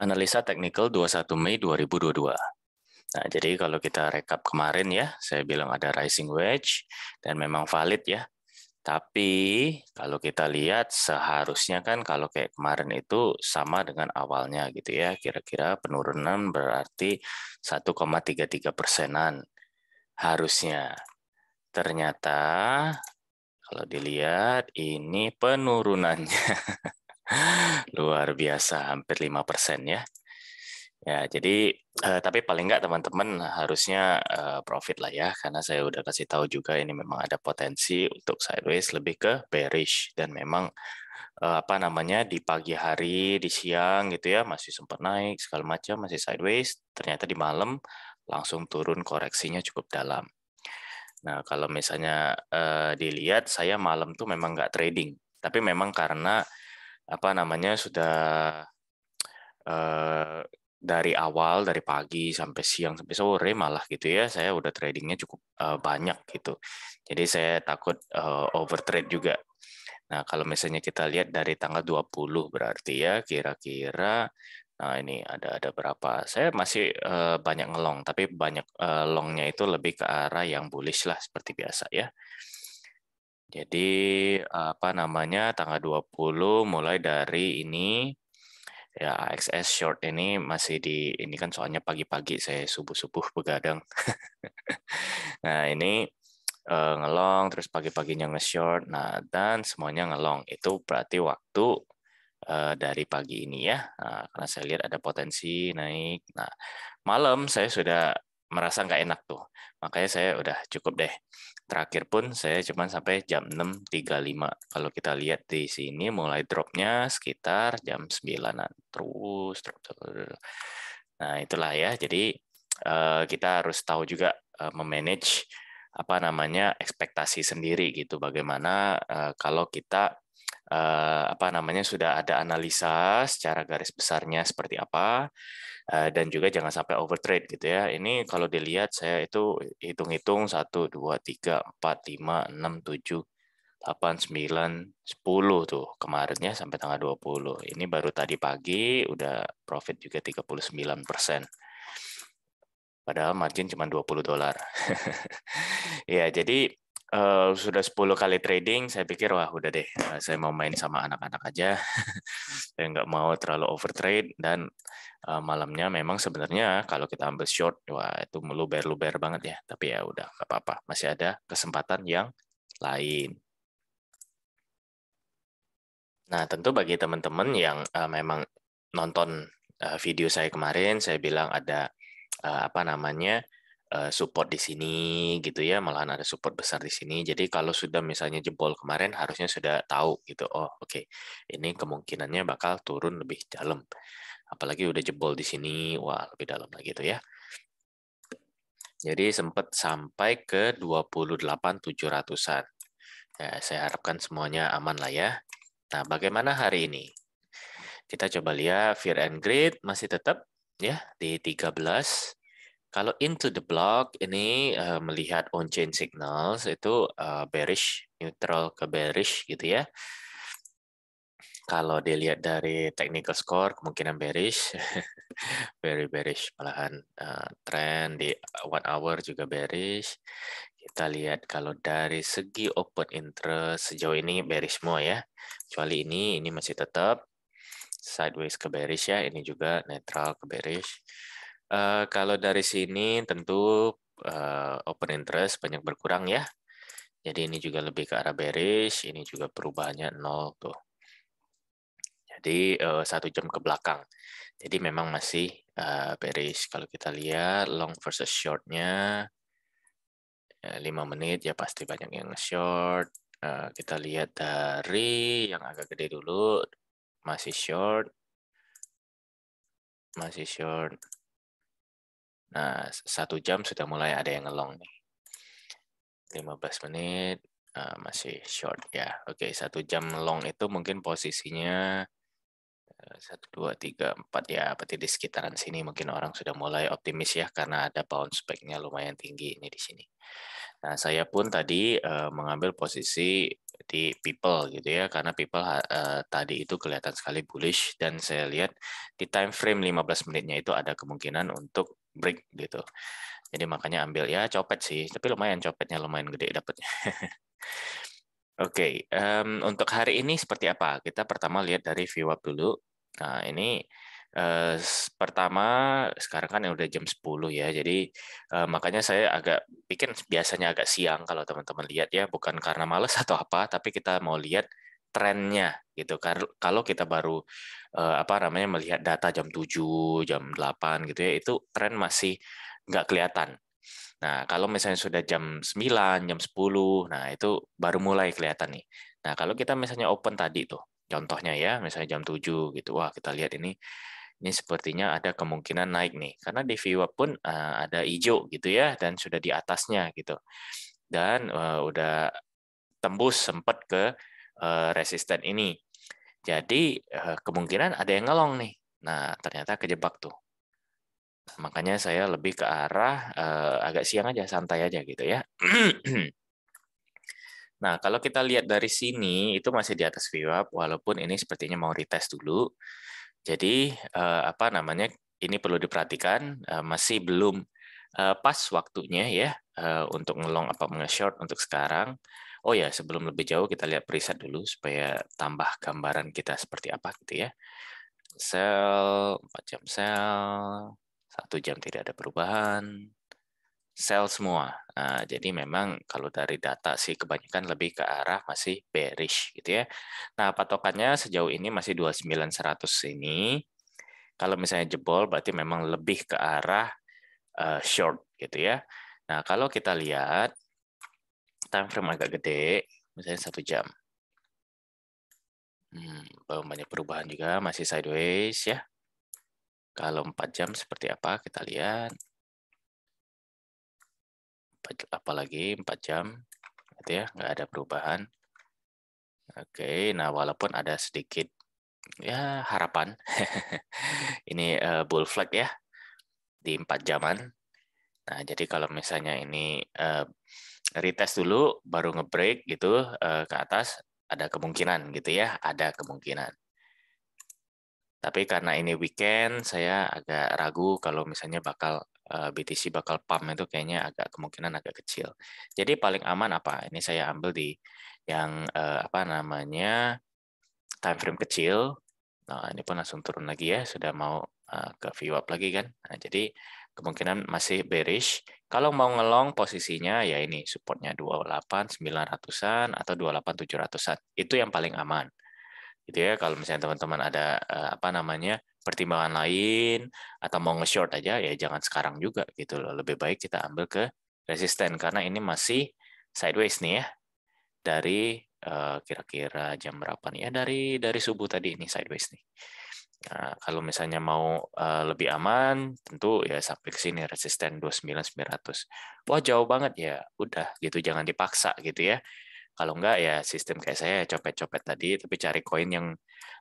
analisa teknikal 21 Mei 2022. Nah, jadi kalau kita rekap kemarin ya, saya bilang ada rising wedge dan memang valid ya. Tapi kalau kita lihat seharusnya kan kalau kayak kemarin itu sama dengan awalnya gitu ya. Kira-kira penurunan berarti 1,33 persenan harusnya. Ternyata kalau dilihat ini penurunannya Luar biasa, hampir lima persen ya. Ya, jadi eh, tapi paling nggak teman-teman harusnya eh, profit lah ya, karena saya udah kasih tahu juga ini memang ada potensi untuk sideways lebih ke bearish dan memang eh, apa namanya di pagi hari, di siang gitu ya masih sempat naik segala macam, masih sideways. Ternyata di malam langsung turun koreksinya cukup dalam. Nah kalau misalnya eh, dilihat saya malam tuh memang nggak trading, tapi memang karena apa namanya sudah uh, dari awal dari pagi sampai siang sampai sore malah gitu ya saya udah tradingnya cukup uh, banyak gitu jadi saya takut eh, over trade juga nah kalau misalnya kita lihat dari tanggal 20 berarti ya kira-kira nah ini ada ada berapa saya masih uh, banyak ngelong tapi banyak uh, longnya itu lebih ke arah yang bullish lah seperti biasa ya jadi apa namanya tanggal 20 mulai dari ini ya XS short ini masih di ini kan soalnya pagi-pagi saya subuh-subuh begadang. nah, ini uh, ngelong terus pagi-paginya nge-short. Nah, dan semuanya ngelong. Itu berarti waktu uh, dari pagi ini ya. Nah, karena saya lihat ada potensi naik. Nah, malam saya sudah merasa nggak enak tuh. Makanya saya udah cukup deh. Terakhir pun saya cuma sampai jam 6.35. Kalau kita lihat di sini mulai dropnya sekitar jam 9-an. Terus, terus, terus. Nah, itulah ya. Jadi eh, kita harus tahu juga eh, memanage apa namanya ekspektasi sendiri gitu bagaimana eh, kalau kita uh, apa namanya sudah ada analisa secara garis besarnya seperti apa uh, dan juga jangan sampai overtrade gitu ya. Ini kalau dilihat saya itu hitung-hitung satu dua tiga empat lima enam tujuh 8 9 10 tuh kemarinnya sampai tanggal 20. Ini baru tadi pagi udah profit juga 39%. Padahal margin cuma 20 dolar. ya, jadi uh, sudah 10 kali trading, saya pikir wah udah deh, eh, saya mau main sama anak-anak aja. saya nggak mau terlalu overtrade dan uh, malamnya memang sebenarnya kalau kita ambil short, wah itu meluber luber banget ya. Tapi ya udah nggak apa-apa, masih ada kesempatan yang lain. Nah tentu bagi teman-teman yang uh, memang nonton video saya kemarin, saya bilang ada apa namanya Eh, support di sini gitu ya malahan ada support besar di sini jadi kalau sudah misalnya jebol kemarin harusnya sudah tahu gitu oh oke okay. ini kemungkinannya bakal turun lebih dalam apalagi udah jebol di sini wah lebih dalam lagi itu ya jadi sempat sampai ke 28.700an ya, saya harapkan semuanya aman lah ya nah bagaimana hari ini kita coba lihat fear and greed masih tetap ya di 13 kalau into the block ini uh, melihat on chain signals itu uh, bearish, neutral ke bearish gitu ya. Kalau dilihat dari technical score kemungkinan bearish, very bearish malahan uh, trend di one hour juga bearish. Kita lihat kalau dari segi open interest sejauh ini bearish semua ya. Kecuali ini ini masih tetap sideways ke bearish ya, ini juga netral ke bearish Uh, kalau dari sini tentu uh, open interest banyak berkurang ya. Jadi ini juga lebih ke arah bearish, ini juga perubahannya nol tuh. Jadi uh, satu jam ke belakang. Jadi memang masih uh, bearish. Kalau kita lihat long versus shortnya, uh, menit ya pasti banyak yang short. Uh, kita lihat dari yang agak gede dulu, masih short, masih short Nah, satu jam sudah mulai ada yang ngelong nih. 15 menit uh, masih short ya. Oke, okay, satu jam long itu mungkin posisinya eh, satu dua tiga empat ya berarti di sekitaran sini mungkin orang sudah mulai optimis ya karena ada bounce back lumayan tinggi ini di sini. Nah saya pun tadi uh, mengambil posisi di people gitu ya karena people uh, tadi itu kelihatan sekali bullish dan saya lihat di time frame 15 menitnya itu ada kemungkinan untuk break gitu. Jadi makanya ambil ya copet sih, tapi lumayan copetnya lumayan gede dapatnya. Oke, okay, um, untuk hari ini seperti apa? Kita pertama lihat dari VWAP dulu. Nah, ini uh, pertama sekarang kan udah jam 10 ya. Jadi uh, makanya saya agak bikin biasanya agak siang kalau teman-teman lihat ya, bukan karena males atau apa, tapi kita mau lihat trennya gitu kalau kita baru eh, apa namanya melihat data jam 7 jam 8 gitu ya itu tren masih nggak kelihatan nah kalau misalnya sudah jam 9 jam 10 nah itu baru mulai kelihatan nih nah kalau kita misalnya open tadi tuh contohnya ya misalnya jam 7 gitu wah kita lihat ini ini sepertinya ada kemungkinan naik nih karena di VWAP pun eh, ada hijau gitu ya dan sudah di atasnya gitu dan uh, udah tembus sempat ke uh, resisten ini jadi eh, kemungkinan ada yang ngelong nih. Nah, ternyata kejebak tuh. makanya saya lebih ke arah eh, agak siang aja, santai aja gitu ya. nah, kalau kita lihat dari sini, itu masih di atas VWAP, walaupun ini sepertinya mau retest dulu. Jadi, eh, apa namanya, ini perlu diperhatikan, eh, masih belum eh, pas waktunya ya eh, untuk ngelong apa nge-short untuk sekarang. Oh ya, sebelum lebih jauh kita lihat preset dulu supaya tambah gambaran kita seperti apa gitu ya. Sel, 4 jam sel, satu jam tidak ada perubahan, sel semua. Nah, jadi memang kalau dari data sih kebanyakan lebih ke arah masih bearish gitu ya. Nah, patokannya sejauh ini masih 29100 ini. Kalau misalnya jebol berarti memang lebih ke arah uh, short gitu ya. Nah, kalau kita lihat time frame agak gede, misalnya satu jam. Hmm, banyak perubahan juga, masih sideways ya. Kalau 4 jam seperti apa kita lihat. Apalagi 4 jam, gitu ya, nggak ada perubahan. Oke, nah walaupun ada sedikit ya harapan, ini uh, bull flag ya di 4 jaman. Nah, jadi kalau misalnya ini uh, retest dulu baru ngebreak gitu uh, ke atas ada kemungkinan gitu ya, ada kemungkinan. Tapi karena ini weekend, saya agak ragu kalau misalnya bakal eh, BTC bakal pump itu kayaknya agak kemungkinan agak kecil. Jadi paling aman apa? Ini saya ambil di yang eh, apa namanya time frame kecil. Nah, ini pun langsung turun lagi ya, sudah mau ke VWAP lagi kan. Nah, jadi kemungkinan masih bearish. Kalau mau ngelong posisinya ya ini supportnya 28.900 an atau 28.700. an Itu yang paling aman. Gitu ya kalau misalnya teman-teman ada eh, apa namanya pertimbangan lain atau mau nge-short aja ya jangan sekarang juga gitu loh. Lebih baik kita ambil ke resisten karena ini masih sideways nih ya. Dari eh, kira-kira jam berapa nih ya dari dari subuh tadi ini sideways nih. Nah, kalau misalnya mau uh, lebih aman, tentu ya sampai ke sini resisten 29900. Wah, jauh banget ya. Udah gitu jangan dipaksa gitu ya. Kalau enggak ya sistem kayak saya copet-copet tadi, tapi cari koin yang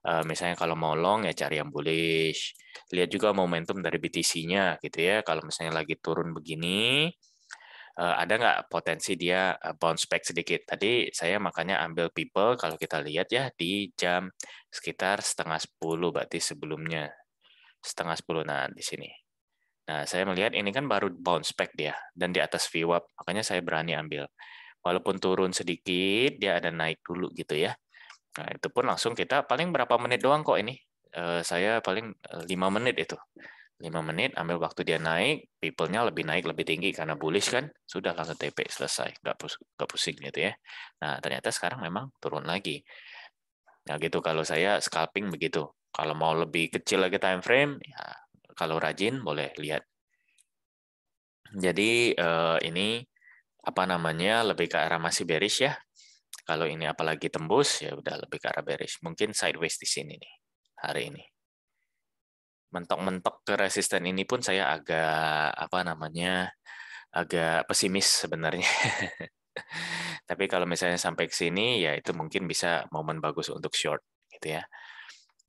uh, misalnya kalau mau long ya cari yang bullish. Lihat juga momentum dari BTC-nya gitu ya. Kalau misalnya lagi turun begini, Eh, ada nggak potensi dia eh, bounce back sedikit. Tadi saya makanya ambil people kalau kita lihat ya di jam sekitar setengah 10 berarti sebelumnya. Setengah 10 nah di sini. Nah, saya melihat ini kan baru bounce back dia dan di atas VWAP, makanya saya berani ambil. Walaupun turun sedikit, dia ada naik dulu gitu ya. Nah, itu pun langsung kita paling berapa menit doang kok ini. Eh, saya paling lima menit itu. 5 menit, ambil waktu dia naik, people-nya lebih naik, lebih tinggi karena bullish kan, sudah langsung TP, selesai, nggak, pusing, pusing gitu ya. Nah, ternyata sekarang memang turun lagi. Nah gitu, kalau saya scalping begitu. Kalau mau lebih kecil lagi time frame, ya, kalau rajin boleh lihat. Jadi eh, ini apa namanya lebih ke arah masih bearish ya. Kalau ini apalagi tembus ya udah lebih ke arah bearish. Mungkin sideways di sini nih hari ini mentok-mentok ke resisten ini pun saya agak apa namanya agak pesimis sebenarnya. Tapi kalau misalnya sampai ke sini ya itu mungkin bisa momen bagus untuk short gitu ya.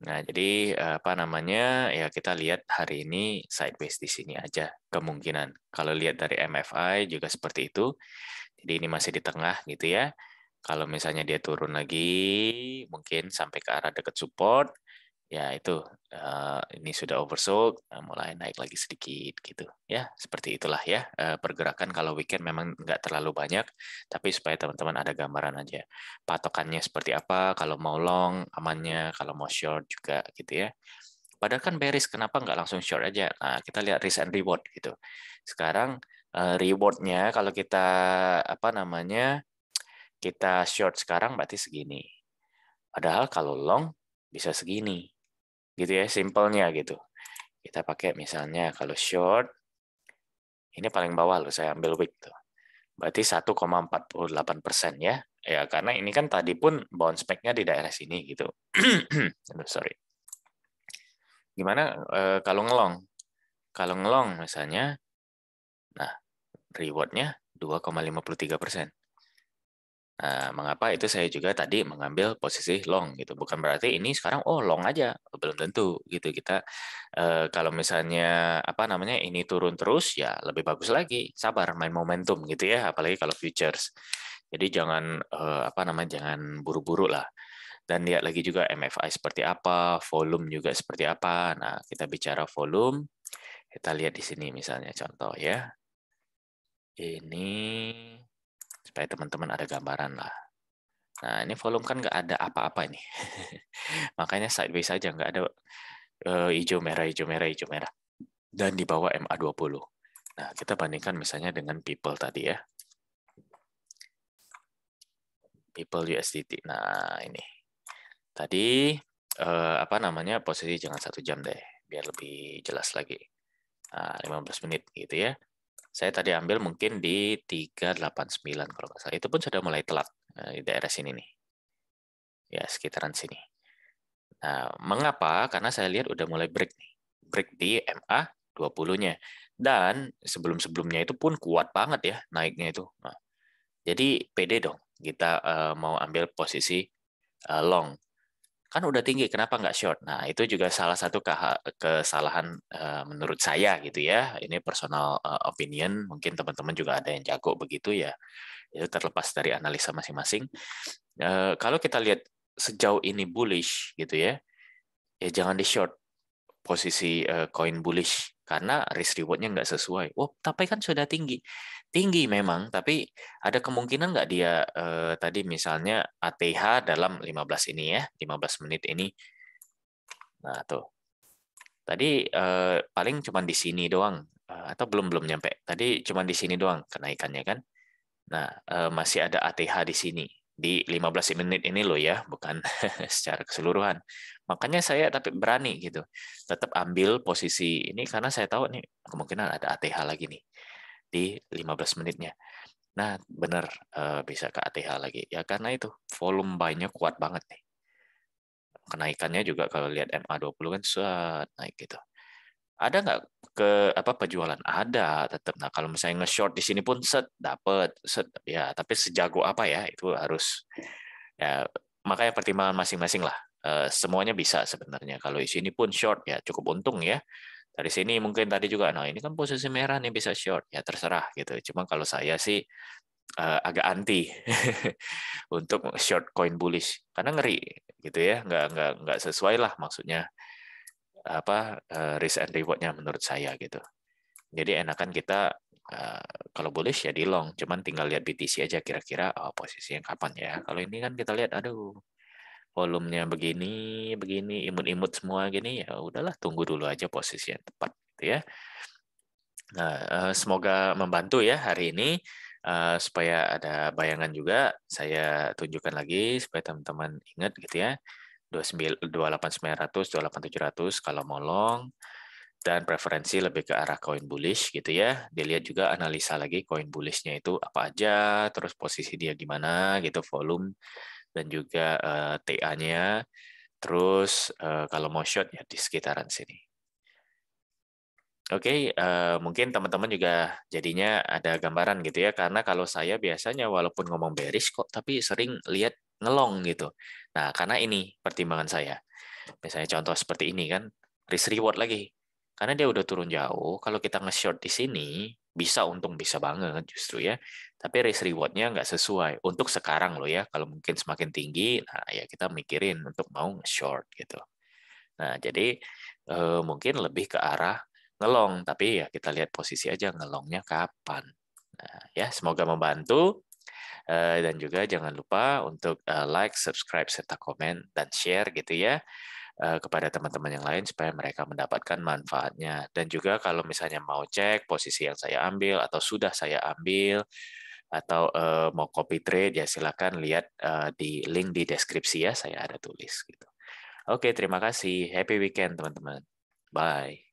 Nah, jadi apa namanya? Ya kita lihat hari ini sideways di sini aja kemungkinan. Kalau lihat dari MFI juga seperti itu. Jadi ini masih di tengah gitu ya. Kalau misalnya dia turun lagi, mungkin sampai ke arah dekat support, ya itu uh, ini sudah oversold uh, eh, mulai naik lagi sedikit gitu ya seperti itulah ya uh, pergerakan kalau weekend memang nggak terlalu banyak tapi supaya teman-teman ada gambaran aja patokannya seperti apa kalau mau long amannya kalau mau short juga gitu ya padahal kan bearish kenapa nggak langsung short aja nah, kita lihat risk and reward gitu sekarang uh, rewardnya kalau kita apa namanya kita short sekarang berarti segini padahal kalau long bisa segini gitu ya simpelnya gitu kita pakai misalnya kalau short ini paling bawah loh saya ambil week tuh berarti 1,48 persen ya ya karena ini kan tadi pun bounce back-nya di daerah sini gitu sorry gimana e, kalau ngelong kalau ngelong misalnya nah rewardnya 2,53 persen Eh, mengapa itu saya juga tadi mengambil posisi long gitu bukan berarti ini sekarang oh long aja belum tentu gitu kita eh, kalau misalnya apa namanya ini turun terus ya lebih bagus lagi sabar main momentum gitu ya apalagi kalau futures jadi jangan eh, apa namanya jangan buru-buru lah dan lihat lagi juga MFI seperti apa volume juga seperti apa nah kita bicara volume kita lihat di sini misalnya contoh ya ini supaya teman-teman ada gambaran lah. Nah ini volume kan nggak ada apa-apa ini, makanya sideways aja nggak ada uh, hijau merah hijau merah hijau merah dan di bawah MA20. Nah kita bandingkan misalnya dengan people tadi ya, people USDT. Nah ini tadi uh, apa namanya posisi jangan satu jam deh biar lebih jelas lagi nah, 15 menit gitu ya saya tadi ambil mungkin di 389 kalau nggak salah. Itu pun sudah mulai telat eh, di daerah sini nih. Ya, sekitaran sini. Nah, mengapa? Karena saya lihat udah mulai break nih. Break di MA 20-nya. Dan sebelum-sebelumnya itu pun kuat banget ya naiknya itu. Nah, jadi PD dong, kita uh, mau ambil posisi uh, long kan udah tinggi kenapa nggak short nah itu juga salah satu kesalahan eh, menurut saya gitu ya ini personal eh, opinion mungkin teman-teman juga ada yang jago begitu ya itu terlepas dari analisa masing-masing eh, kalau kita lihat sejauh ini bullish gitu ya ya jangan di short posisi koin coin bullish karena risk rewardnya nggak sesuai. Wah, oh, tapi kan sudah tinggi, tinggi memang, tapi ada kemungkinan nggak dia eh, tadi misalnya ATH dalam 15 ini ya, 15 menit ini. Nah tuh, tadi eh, paling cuma di sini doang eh, atau belum belum nyampe. Tadi cuma di sini doang kenaikannya kan. Nah eh, masih ada ATH di sini di 15 menit ini loh ya, bukan secara keseluruhan. Makanya saya tapi berani gitu, tetap ambil posisi ini karena saya tahu nih kemungkinan ada ATH lagi nih di 15 menitnya. Nah benar eh, bisa ke ATH lagi ya karena itu volume buy-nya kuat banget nih. Kenaikannya juga kalau lihat MA20 kan suat naik gitu. Ada nggak ke apa penjualan ada tetap. Nah kalau misalnya nge-short di sini pun set dapat set ya tapi sejago apa ya itu harus ya makanya pertimbangan masing-masing lah. Eh, semuanya bisa sebenarnya. Kalau di sini pun short ya cukup untung ya. Dari sini mungkin tadi juga, nah ini kan posisi merah nih bisa short ya terserah gitu. Cuma kalau saya sih eh, agak anti untuk short coin bullish karena ngeri gitu ya nggak nggak nggak sesuai lah maksudnya apa eh, risk and rewardnya menurut saya gitu. Jadi enakan kita eh, kalau bullish ya di long, cuman tinggal lihat BTC aja kira-kira oh, yang kapan ya. Kalau ini kan kita lihat aduh volumenya begini, begini, imut-imut semua gini, ya udahlah tunggu dulu aja posisi yang tepat gitu ya. Nah, eh, semoga membantu ya hari ini supaya ada bayangan juga. Saya tunjukkan lagi supaya teman-teman ingat gitu ya. 28900, 28700 kalau mau long dan preferensi lebih ke arah koin bullish gitu ya. Dilihat juga analisa lagi koin bullishnya itu apa aja, terus posisi dia gimana gitu, volume dan juga uh, eh, TA-nya. Terus uh, kalau mau short ya di sekitaran sini. Oke, okay, uh, eh, mungkin teman-teman juga jadinya ada gambaran gitu ya, karena kalau saya biasanya walaupun ngomong bearish kok, tapi sering lihat ngelong gitu. Nah, karena ini pertimbangan saya. Misalnya contoh seperti ini kan, risk reward lagi. Karena dia udah turun jauh, kalau kita nge-short di sini, bisa untung bisa banget justru ya. Tapi risk rewardnya nggak sesuai. Untuk sekarang loh ya, kalau mungkin semakin tinggi, nah ya kita mikirin untuk mau nge-short gitu. Nah, jadi eh, mungkin lebih ke arah ngelong, tapi ya kita lihat posisi aja ngelongnya kapan. Nah, ya semoga membantu. Eh, dan juga jangan lupa untuk eh, like, subscribe, serta komen dan share gitu ya eh, kepada teman-teman yang lain supaya mereka mendapatkan manfaatnya. Dan juga kalau misalnya mau cek posisi yang saya ambil atau sudah saya ambil atau mau copy trade ya silakan lihat di link di deskripsi ya saya ada tulis gitu. Oke, terima kasih. Happy weekend teman-teman. Bye.